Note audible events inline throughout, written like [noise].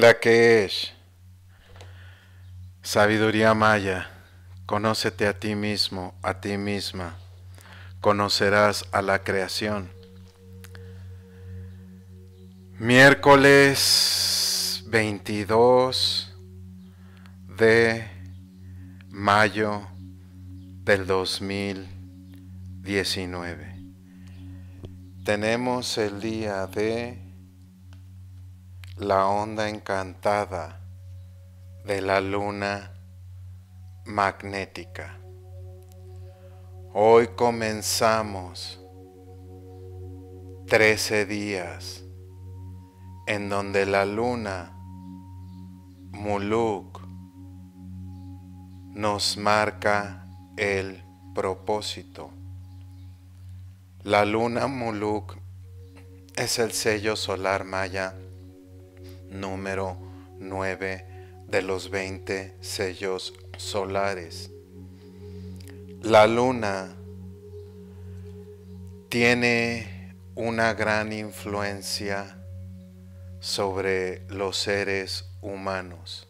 la que es sabiduría maya, conócete a ti mismo, a ti misma, conocerás a la creación. Miércoles 22 de mayo del 2019. Tenemos el día de la onda encantada de la luna magnética. Hoy comenzamos 13 días en donde la luna Muluk nos marca el propósito. La luna Muluk es el sello solar maya número 9 de los 20 sellos solares. La luna tiene una gran influencia sobre los seres humanos.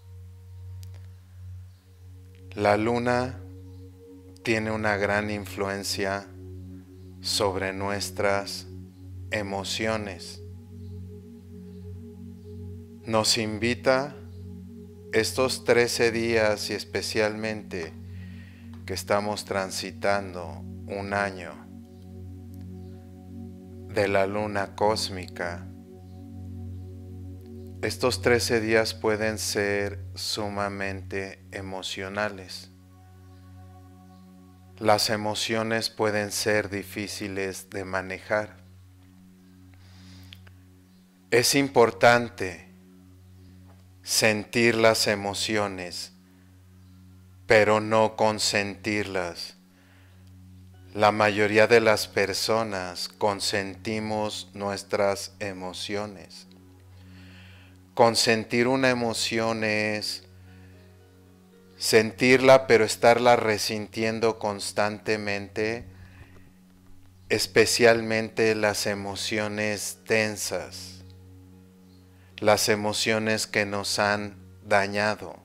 La luna tiene una gran influencia sobre nuestras emociones nos invita estos 13 días y especialmente que estamos transitando un año de la luna cósmica, estos 13 días pueden ser sumamente emocionales. Las emociones pueden ser difíciles de manejar. Es importante sentir las emociones, pero no consentirlas. La mayoría de las personas consentimos nuestras emociones. Consentir una emoción es sentirla pero estarla resintiendo constantemente, especialmente las emociones tensas las emociones que nos han dañado.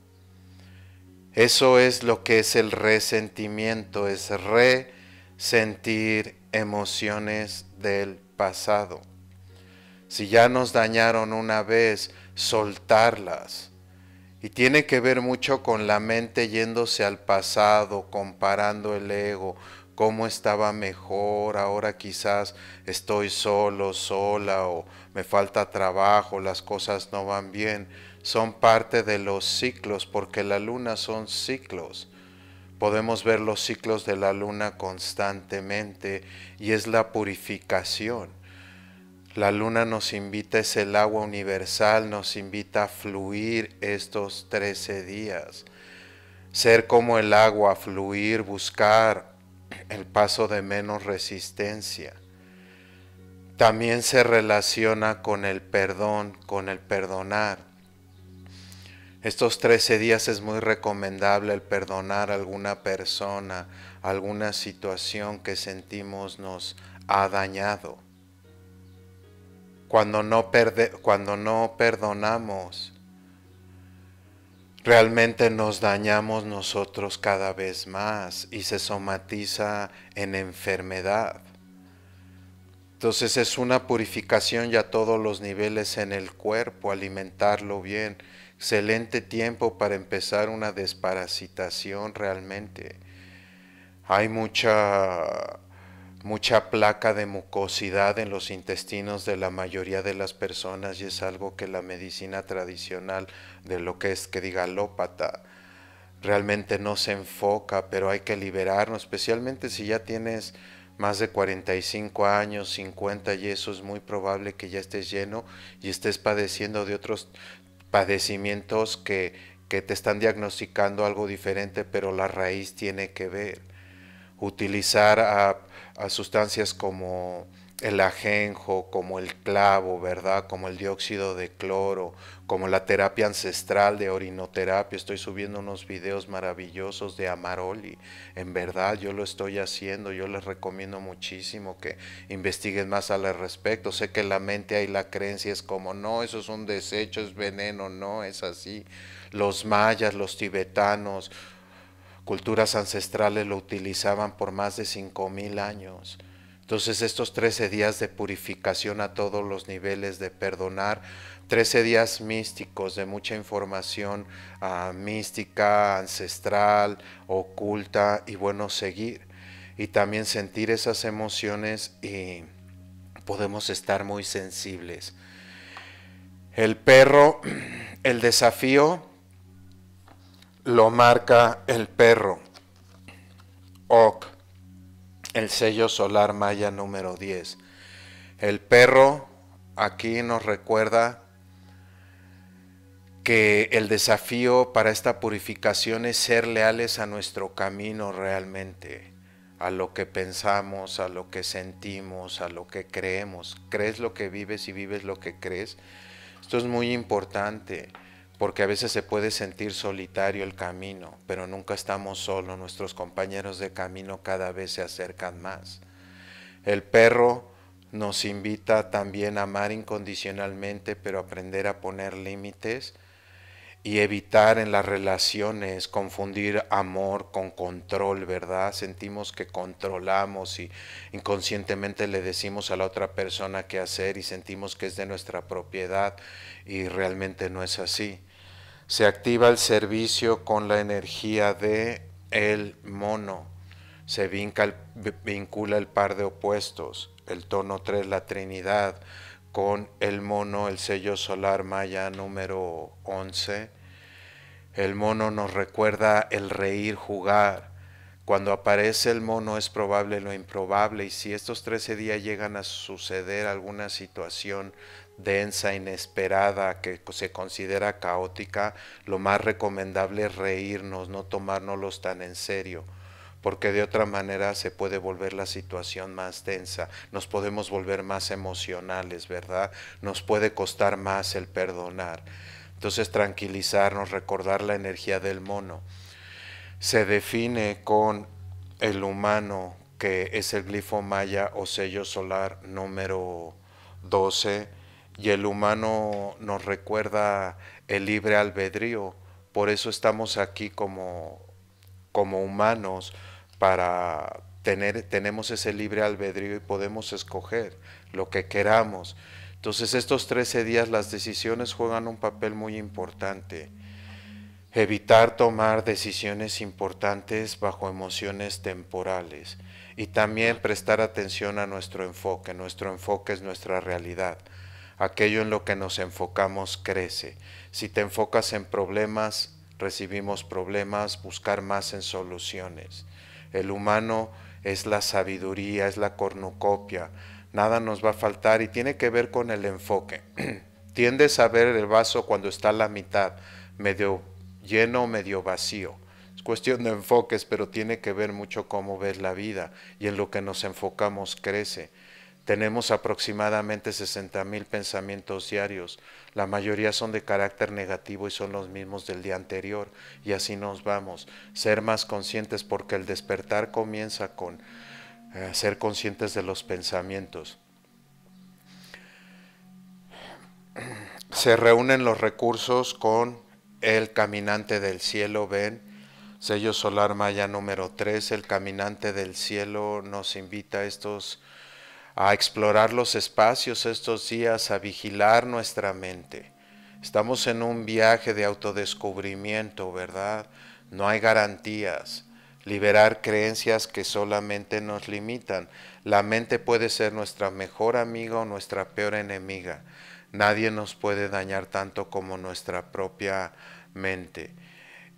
Eso es lo que es el resentimiento, es resentir emociones del pasado. Si ya nos dañaron una vez, soltarlas. Y tiene que ver mucho con la mente yéndose al pasado, comparando el ego, cómo estaba mejor, ahora quizás estoy solo, sola o me falta trabajo, las cosas no van bien. Son parte de los ciclos porque la luna son ciclos. Podemos ver los ciclos de la luna constantemente y es la purificación. La luna nos invita, es el agua universal, nos invita a fluir estos 13 días. Ser como el agua, fluir, buscar, el paso de menos resistencia. También se relaciona con el perdón, con el perdonar. Estos 13 días es muy recomendable el perdonar a alguna persona, alguna situación que sentimos nos ha dañado. Cuando no, cuando no perdonamos, realmente nos dañamos nosotros cada vez más y se somatiza en enfermedad. Entonces es una purificación ya a todos los niveles en el cuerpo, alimentarlo bien. Excelente tiempo para empezar una desparasitación realmente. Hay mucha mucha placa de mucosidad en los intestinos de la mayoría de las personas y es algo que la medicina tradicional de lo que es que diga lópata realmente no se enfoca, pero hay que liberarnos, especialmente si ya tienes más de 45 años, 50 y eso es muy probable que ya estés lleno y estés padeciendo de otros padecimientos que, que te están diagnosticando algo diferente, pero la raíz tiene que ver. Utilizar a a sustancias como el ajenjo, como el clavo, ¿verdad? Como el dióxido de cloro, como la terapia ancestral de orinoterapia. Estoy subiendo unos videos maravillosos de Amaroli. En verdad, yo lo estoy haciendo. Yo les recomiendo muchísimo que investiguen más al respecto. Sé que la mente hay la creencia es como, no, eso es un desecho, es veneno. No, es así. Los mayas, los tibetanos, culturas ancestrales lo utilizaban por más de 5.000 años. Entonces estos 13 días de purificación a todos los niveles, de perdonar, 13 días místicos de mucha información ah, mística, ancestral, oculta y bueno, seguir. Y también sentir esas emociones y podemos estar muy sensibles. El perro, [clears throat] el desafío lo marca el perro. Oc, el sello solar maya número 10. El perro aquí nos recuerda que el desafío para esta purificación es ser leales a nuestro camino realmente, a lo que pensamos, a lo que sentimos, a lo que creemos. Crees lo que vives y vives lo que crees. Esto es muy importante porque a veces se puede sentir solitario el camino, pero nunca estamos solos, nuestros compañeros de camino cada vez se acercan más. El perro nos invita también a amar incondicionalmente, pero aprender a poner límites y evitar en las relaciones confundir amor con control, ¿verdad? Sentimos que controlamos y inconscientemente le decimos a la otra persona qué hacer y sentimos que es de nuestra propiedad y realmente no es así se activa el servicio con la energía de el mono, se vincula el par de opuestos, el tono 3, la Trinidad, con el mono, el sello solar maya número 11. El mono nos recuerda el reír, jugar. Cuando aparece el mono es probable lo improbable y si estos 13 días llegan a suceder alguna situación densa, inesperada, que se considera caótica, lo más recomendable es reírnos, no tomárnoslos tan en serio, porque de otra manera se puede volver la situación más densa, nos podemos volver más emocionales, ¿verdad? Nos puede costar más el perdonar. Entonces tranquilizarnos, recordar la energía del mono. Se define con el humano, que es el glifo maya o sello solar número 12 y el humano nos recuerda el libre albedrío. Por eso estamos aquí como, humanos, para tener, tenemos ese libre albedrío y podemos escoger lo que queramos. Entonces estos 13 días las decisiones juegan un papel muy importante. Evitar tomar decisiones importantes bajo emociones temporales y también prestar atención a nuestro enfoque. Nuestro enfoque es nuestra realidad aquello en lo que nos enfocamos crece. Si te enfocas en problemas, recibimos problemas, buscar más en soluciones. El humano es la sabiduría, es la cornucopia, nada nos va a faltar y tiene que ver con el enfoque. [clears throat] Tiendes a ver el vaso cuando está a la mitad, medio lleno, medio vacío. Es cuestión de enfoques, pero tiene que ver mucho cómo ves la vida y en lo que nos enfocamos crece. Tenemos aproximadamente 60 mil pensamientos diarios. La mayoría son de carácter negativo y son los mismos del día anterior. Y así nos vamos. Ser más conscientes porque el despertar comienza con eh, ser conscientes de los pensamientos. Se reúnen los recursos con el caminante del cielo, ven. Sello solar maya número 3, el caminante del cielo nos invita a estos a explorar los espacios estos días, a vigilar nuestra mente. Estamos en un viaje de autodescubrimiento, ¿verdad? No hay garantías. Liberar creencias que solamente nos limitan. La mente puede ser nuestra mejor amiga o nuestra peor enemiga. Nadie nos puede dañar tanto como nuestra propia mente.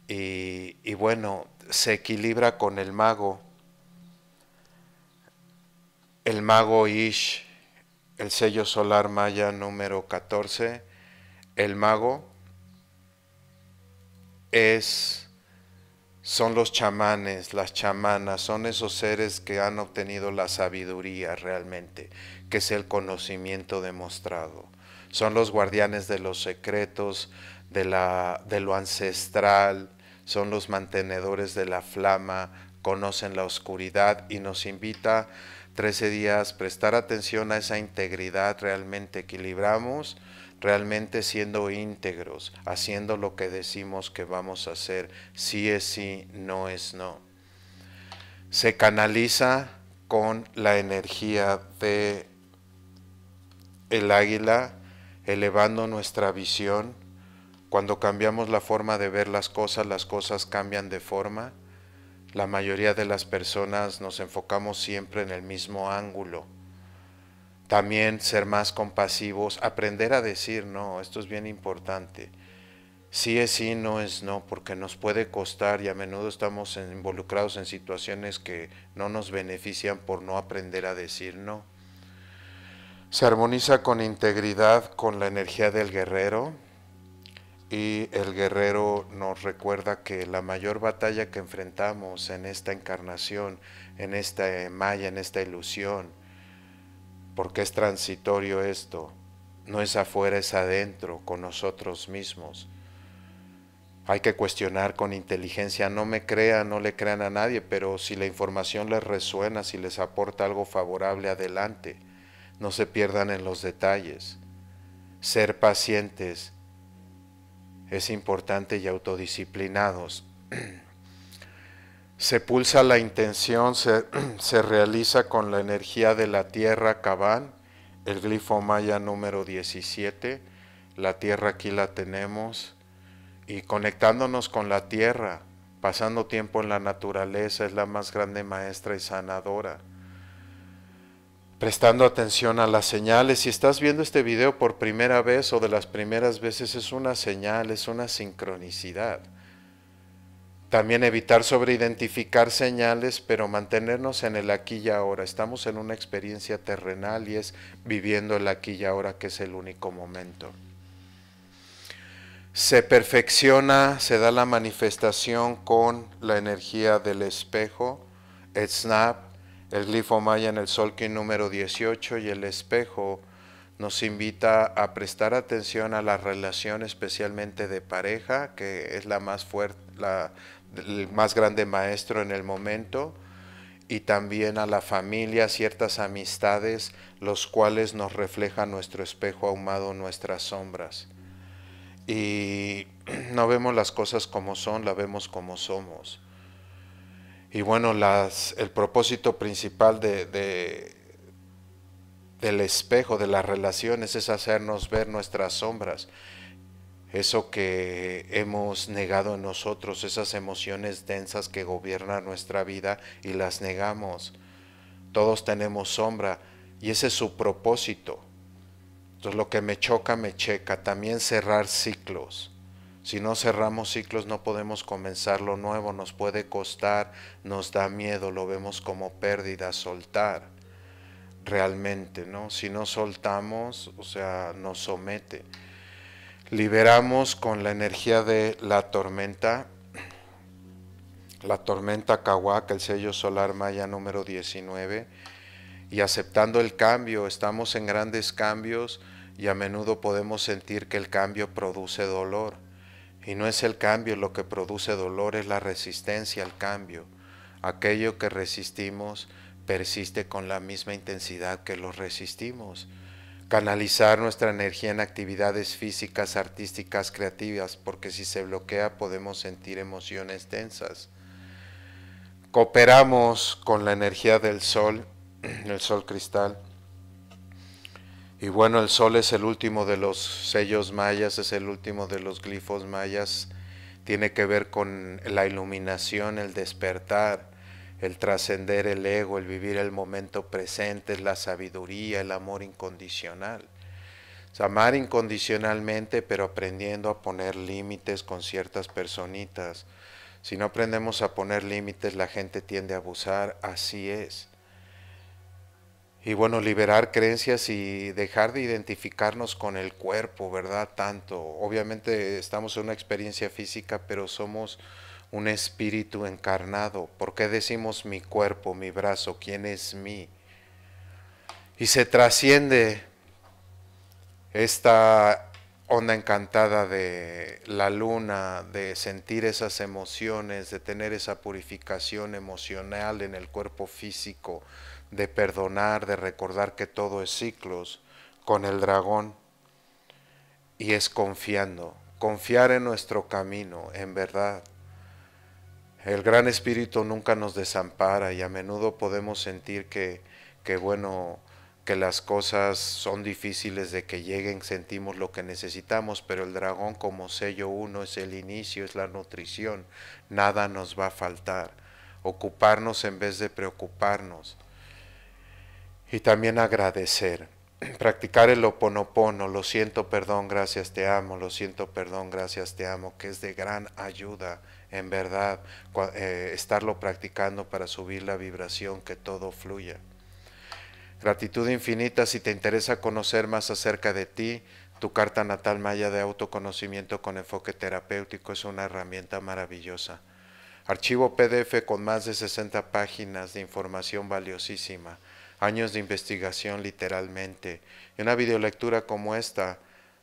Y, bueno, se equilibra con el mago, el mago Ish, el sello solar maya número 14, el mago es son los chamanes, las chamanas, son esos seres que han obtenido la sabiduría realmente, que es el conocimiento demostrado. Son los guardianes de los secretos, de, la, de lo ancestral, son los mantenedores de la flama, conocen la oscuridad y nos invita 13 días prestar atención a esa integridad realmente equilibramos realmente siendo íntegros, haciendo lo que decimos que vamos a hacer, si es sí, no es no. Se canaliza con la energía de el águila, elevando nuestra visión. Cuando cambiamos la forma de ver las cosas, las cosas cambian de forma la mayoría de las personas nos enfocamos siempre en el mismo ángulo. También ser más compasivos, aprender a decir no, esto es bien importante. Sí es sí, no es no, porque nos puede costar y a menudo estamos involucrados en situaciones que no nos benefician por no aprender a decir no. Se armoniza con integridad, con la energía del guerrero, y el guerrero nos recuerda que la mayor batalla que enfrentamos en esta encarnación, en esta eh, malla, en esta ilusión, porque es transitorio esto, no es afuera, es adentro, con nosotros mismos. Hay que cuestionar con inteligencia, no me crean, no le crean a nadie, pero si la información les resuena, si les aporta algo favorable, adelante, no se pierdan en los detalles. Ser pacientes, es importante y autodisciplinados. Se pulsa la intención, se, [clears throat] realiza con la energía de la tierra Kabán, el glifo maya número 17. La tierra aquí la tenemos. Y conectándonos con la tierra, pasando tiempo en la naturaleza, es la más grande maestra y sanadora prestando atención a las señales. Si estás viendo este video por primera vez o de las primeras veces, es una señal, es una sincronicidad. También evitar sobreidentificar señales, pero mantenernos en el aquí y ahora. Estamos en una experiencia terrenal y es viviendo el aquí y ahora que es el único momento. Se perfecciona, se da la manifestación con la energía del espejo, el snap, el glifo maya en el Solkin número 18 y el espejo nos invita a prestar atención a la relación especialmente de pareja, que es la más fuerte, el más grande maestro en el momento, y también a la familia, ciertas amistades, los cuales nos refleja nuestro espejo ahumado, nuestras sombras. Y [clears throat] no vemos las cosas como son, la vemos como somos. Y bueno, las, el propósito principal de, del espejo, de las relaciones, es hacernos ver nuestras sombras, eso que hemos negado en nosotros, esas emociones densas que gobiernan nuestra vida y las negamos. Todos tenemos sombra y ese es su propósito. Entonces lo que me choca, me checa. También cerrar ciclos si no cerramos ciclos no podemos comenzar lo nuevo, nos puede costar, nos da miedo, lo vemos como pérdida, soltar realmente, ¿no? Si no soltamos, o sea, nos somete. Liberamos con la energía de la tormenta, la tormenta Kawak, el sello solar maya número 19, y aceptando el cambio, estamos en grandes cambios y a menudo podemos sentir que el cambio produce dolor y no es el cambio lo que produce dolor, es la resistencia al cambio. Aquello que resistimos persiste con la misma intensidad que lo resistimos. Canalizar nuestra energía en actividades físicas, artísticas, creativas, porque si se bloquea podemos sentir emociones tensas. Cooperamos con la energía del sol, [clears throat] el sol cristal y bueno, el sol es el último de los sellos mayas, es el último de los glifos mayas. Tiene que ver con la iluminación, el despertar, el trascender el ego, el vivir el momento presente, la sabiduría, el amor incondicional. amar incondicionalmente, pero aprendiendo a poner límites con ciertas personitas. Si no aprendemos a poner límites, la gente tiende a abusar, así es. Y bueno, liberar creencias y dejar de identificarnos con el cuerpo, ¿verdad? Tanto. Obviamente estamos en una experiencia física, pero somos un espíritu encarnado. ¿Por qué decimos mi cuerpo, mi brazo? ¿Quién es mí? Y se trasciende esta onda encantada de la luna, de sentir esas emociones, de tener esa purificación emocional en el cuerpo físico de perdonar, de recordar que todo es ciclos con el dragón. Y es confiando, confiar en nuestro camino, en verdad. El gran espíritu nunca nos desampara y a menudo podemos sentir que, que bueno, que las cosas son difíciles de que lleguen, sentimos lo que necesitamos, pero el dragón como sello uno es el inicio, es la nutrición, nada nos va a faltar. Ocuparnos en vez de preocuparnos, y también agradecer. [clears throat] Practicar el oponopono, lo siento, perdón, gracias, te amo, lo siento, perdón, gracias, te amo, que es de gran ayuda, en verdad, eh, estarlo practicando para subir la vibración, que todo fluya. Gratitud infinita, si te interesa conocer más acerca de ti, tu carta natal maya de autoconocimiento con enfoque terapéutico es una herramienta maravillosa. Archivo PDF con más de 60 páginas de información valiosísima años de investigación literalmente. Y una videolectura como esta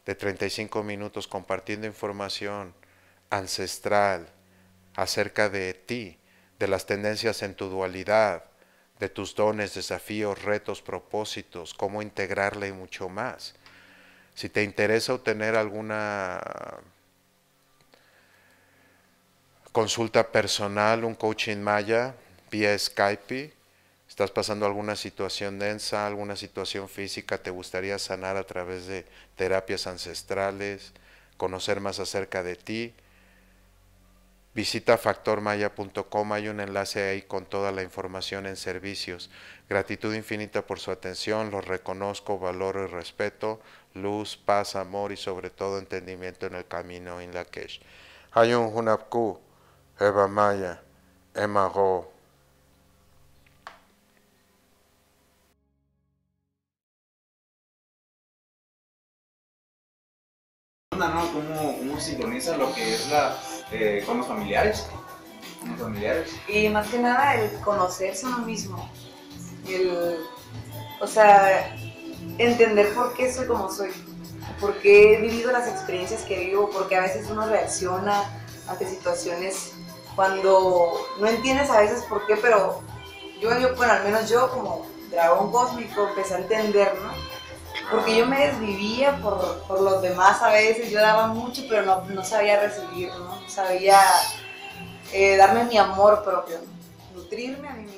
de 35 minutos compartiendo información ancestral acerca de ti, de las tendencias en tu dualidad, de tus dones, desafíos, retos, propósitos, cómo integrarla y mucho más. Si te interesa obtener alguna consulta personal, un coaching maya vía Skype, estás pasando alguna situación densa, alguna situación física, te gustaría sanar a través de terapias ancestrales, conocer más acerca de ti, visita factormaya.com, hay un enlace ahí con toda la información en servicios. Gratitud infinita por su atención, los reconozco, valoro y respeto, luz, paz, amor y sobre todo entendimiento en el camino en la Hay Hayun Hunapku, Eva Maya, Emma cómo uno sintoniza lo que es la, eh, con los familiares. familiares. Y más que nada el conocerse a uno mismo. El, o sea, entender por qué soy como soy. Por qué he vivido las experiencias que vivo. Porque a veces uno reacciona ante situaciones cuando no entiendes a veces por qué, pero yo, al menos yo como dragón cósmico empecé a entender, ¿no? porque yo me desvivía por, los demás a veces, yo daba mucho, pero no, sabía recibir, ¿no? Sabía eh, darme mi amor propio, nutrirme a mí mismo.